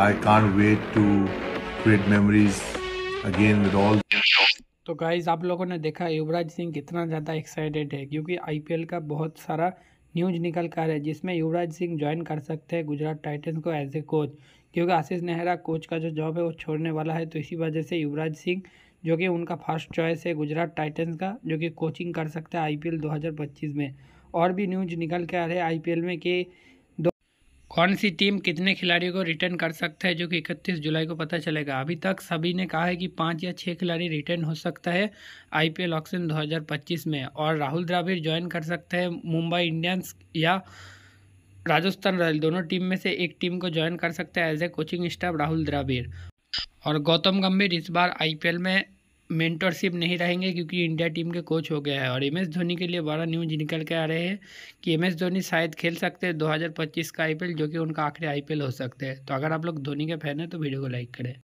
I can't wait to create memories again with all तो guys आप लोगों ने देखा युवराज सिंह कितना ज़्यादा एक्साइटेड है क्योंकि आईपीएल का बहुत सारा न्यूज निकल कर है जिसमें युवराज सिंह ज्वाइन कर सकते हैं गुजरात टाइटन्स को एज ए कोच क्योंकि आशीष नेहरा कोच का जो जॉब है वो छोड़ने वाला है तो इसी वजह से युवराज सिंह जो कि उनका फर्स्ट चॉइस है गुजरात टाइटन्स का जो कि कोचिंग कर सकता है हजार पच्चीस में और भी न्यूज निकल के आ रहे हैं एल में कि कौन सी टीम कितने खिलाड़ियों को रिटर्न कर सकता है जो कि 31 जुलाई को पता चलेगा अभी तक सभी ने कहा है कि पाँच या छः खिलाड़ी रिटर्न हो सकता है आईपीएल ऑक्शन 2025 में और राहुल द्राविड़ ज्वाइन कर सकता है मुंबई इंडियंस या राजस्थान रॉयल दोनों टीम में से एक टीम को ज्वाइन कर सकता है as a coaching staff Rahul Dravid और गौतम गंभीर इस बार आईपीएल में मेंटरशिप नहीं रहेंगे क्योंकि इंडिया टीम के कोच हो गया है और एम एस धोनी के लिए बड़ा न्यूज निकल के आ रहे हैं कि एम एस धोनी शायद खेल सकते हैं 2025 का आईपीएल जो कि उनका आखिरी आईपीएल हो सकते हैं तो अगर आप लोग धोनी के फैन हैं तो वीडियो को लाइक करें